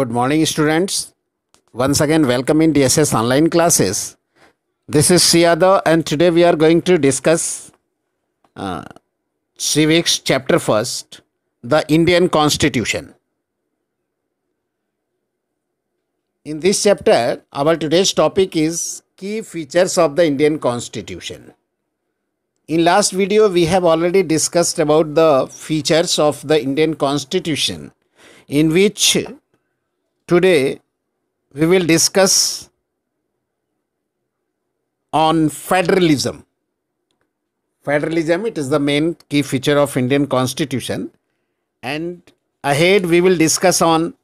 Good morning students. Once again welcome in DSS online classes. This is Siyada and today we are going to discuss uh, civics chapter 1st the Indian constitution. In this chapter our today's topic is key features of the Indian constitution. In last video we have already discussed about the features of the Indian constitution in which Today we will discuss on federalism. Federalism, it is the main key feature of Indian constitution and ahead we will discuss on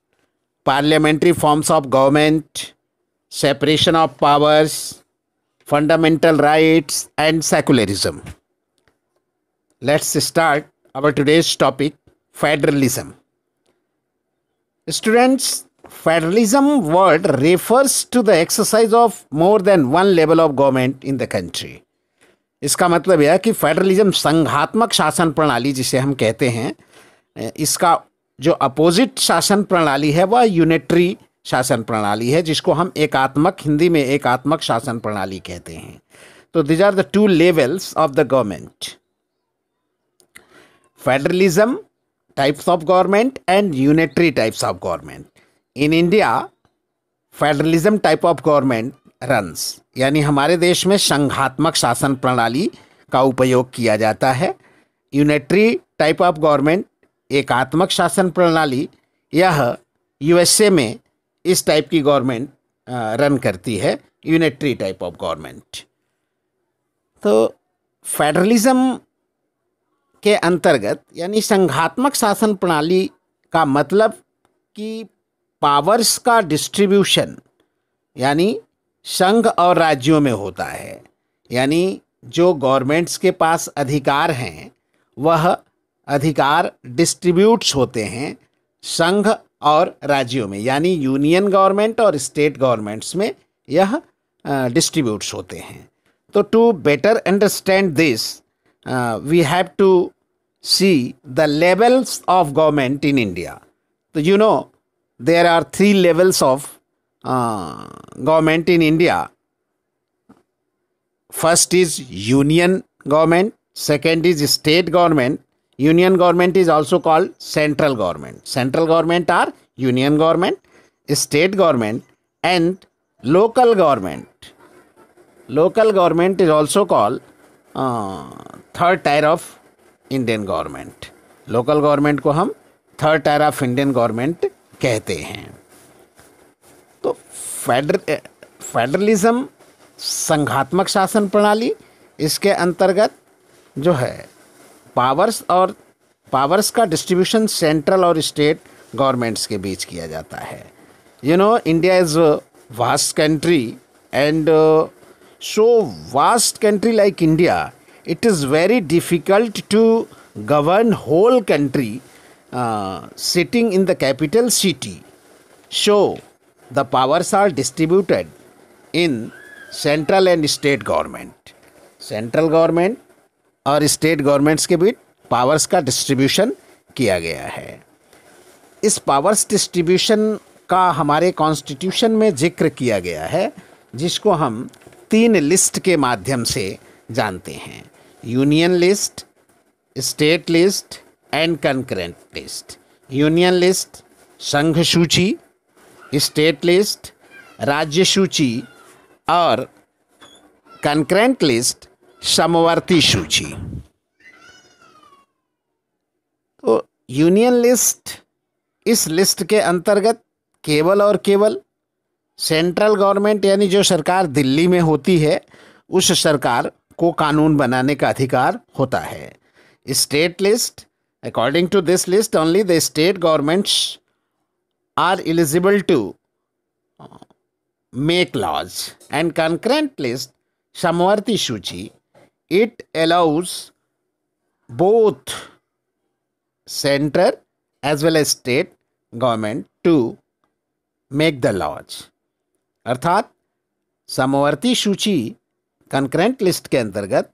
parliamentary forms of government, separation of powers, fundamental rights and secularism. Let's start our today's topic federalism. Students, Federalism word refers to the exercise of more than one level of government in the country. इसका मतलब यह कि federalism संघात्मक शासन प्रणाली जिसे हम कहते हैं इसका जो अपोजिट शासन प्रणाली है वह यूनिटरी शासन प्रणाली है जिसको हम एकात्मक हिंदी में एकात्मक शासन प्रणाली कहते हैं तो these are the two levels of the government federalism types of government and unitary types of government in India federalism type of government runs यानी हमारे देश में संघात्मक शासन प्रणाली का उपयोग किया जाता है यूनिटरी टाइप ऑफ गवर्नमेंट एकात्मक शासन प्रणाली यह यूएसए में इस टाइप की गवर्नमेंट रन करती है यूनिटरी टाइप ऑफ गवर्नमेंट तो फेडरलिज्म के अंतर्गत यानी संघात्मक शासन प्रणाली का मतलब कि पावर्स का डिस्ट्रीब्यूशन यानी संघ और राज्यों में होता है यानी जो गवर्नमेंट्स के पास अधिकार हैं वह अधिकार डिस्ट्रीब्यूट्स होते हैं संघ और राज्यों में यानी यूनियन गवर्नमेंट और स्टेट गवर्नमेंट्स में यह डिस्ट्रीब्यूट्स होते हैं तो to better understand this we have to see the levels of government in India तो you know there are three levels of uh, government in India. First is union government, second is state government. Union government is also called central government. Central government are union government, state government, and local government. Local government is also called uh, third tier of Indian Government. Local Government ko hum third tier of Indian Government. कहते हैं तो fader federalism संघात्मक शासन प्रणाली इसके अंतर्गत जो है powers और पावर्स का डिस्ट्रीब्यूशन सेंट्रल और स्टेट गवर्नमेंट्स के बीच किया जाता है you know India is vast country and so vast country like India it is very difficult to govern whole country sitting uh, sitting in the capital city show the powers are distributed in central and state government central government और state governments के बीच powers का distribution किया गया है इस powers distribution का हमारे कॉन्स्टिट्यूशन में जिक्र किया गया है जिसको हम तीन लिस्ट के माध्यम से जानते हैं union list state list and concurrent list union list संघ सूची स्टेट लिस्ट राज्य सूची और कंक्रेंट लिस्ट समवर्ती सूची तो यूनियन लिस्ट इस लिस्ट के अंतर्गत केवल और केवल सेंट्रल गवर्नमेंट यानी जो सरकार दिल्ली में होती है उस सरकार को कानून बनाने का अधिकार होता है state list According to this list, only the state governments are eligible to make laws. And concurrent list, Samvarti Suchi, it allows both center as well as state government to make the laws. अर्थात समवर्ती सूची concurrent list के अंतर्गत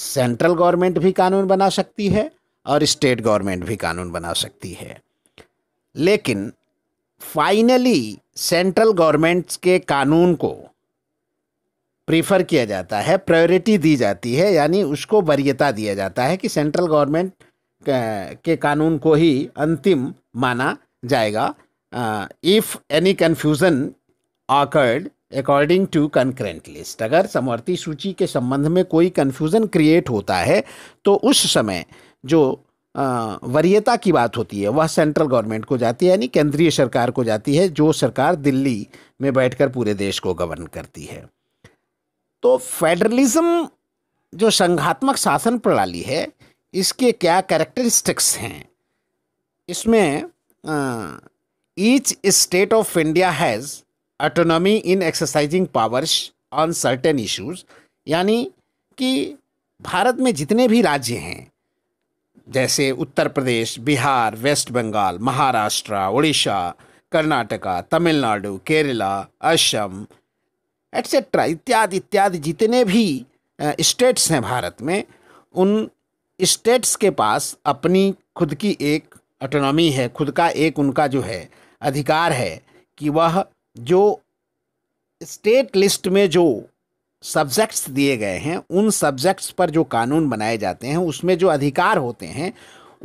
central government भी कानून बना सकती है और स्टेट गवर्नमेंट भी कानून बना सकती है लेकिन फाइनली सेंट्रल गवर्नमेंट्स के कानून को प्रीफर किया जाता है प्रायोरिटी दी जाती है यानी उसको वरीयता दिया जाता है कि सेंट्रल गवर्नमेंट के कानून को ही अंतिम माना जाएगा if any confusion occurred according to concurrent list अगर समवर्ती सूची के संबंध में कोई कन्फ्यूज़न क्रिएट होता है तो उस समय जो वरीयता की बात होती है वह सेंट्रल गवर्नमेंट को जाती है यानी केंद्रीय सरकार को जाती है जो सरकार दिल्ली में बैठकर पूरे देश को गवर्न करती है तो फेडरलिज्म जो संघात्मक शासन प्रणाली है इसके क्या कैरेक्टरिस्टिक्स हैं इसमें each state of India has autonomy in exercising powers on certain issues यानी कि भारत में जितने भी राज्य हैं जैसे उत्तर प्रदेश बिहार वेस्ट बंगाल महाराष्ट्र उड़ीसा कर्नाटका तमिलनाडु केरला असम एट्सेट्रा इत्यादि इत्यादि जितने भी स्टेट्स हैं भारत में उन स्टेट्स के पास अपनी खुद की एक ऑटोनॉमी है खुद का एक उनका जो है अधिकार है कि वह जो स्टेट लिस्ट में जो सब्जेक्ट्स दिए गए हैं उन सब्जेक्ट्स पर जो कानून बनाए जाते हैं उसमें जो अधिकार होते हैं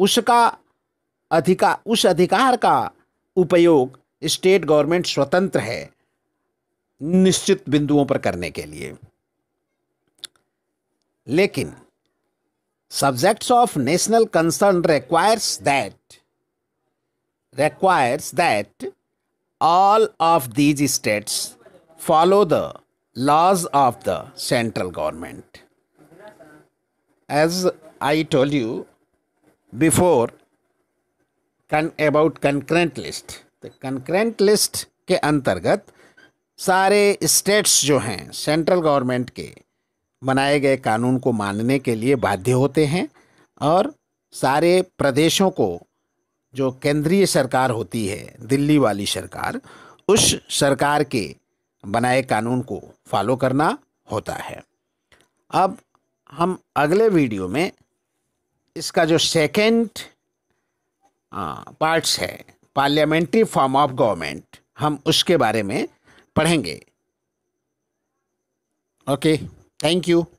उसका अधिकार उस अधिकार का उपयोग स्टेट गवर्नमेंट स्वतंत्र है निश्चित बिंदुओं पर करने के लिए लेकिन subjects of national concern requires that requires that all of these states follow the laws of the central government as i told you before कन अबाउट कंक्रेंट लिस्ट तो कंक्रेंट लिस्ट के अंतर्गत सारे स्टेट्स जो हैं सेंट्रल गवर्नमेंट के बनाए गए कानून को मानने के लिए बाध्य होते हैं और सारे प्रदेशों को जो केंद्रीय सरकार होती है दिल्ली वाली सरकार उस सरकार के बनाए कानून को फॉलो करना होता है अब हम अगले वीडियो में इसका जो सेकेंड पार्ट्स है पार्लियामेंट्री फॉर्म ऑफ गवर्नमेंट हम उसके बारे में पढ़ेंगे ओके थैंक यू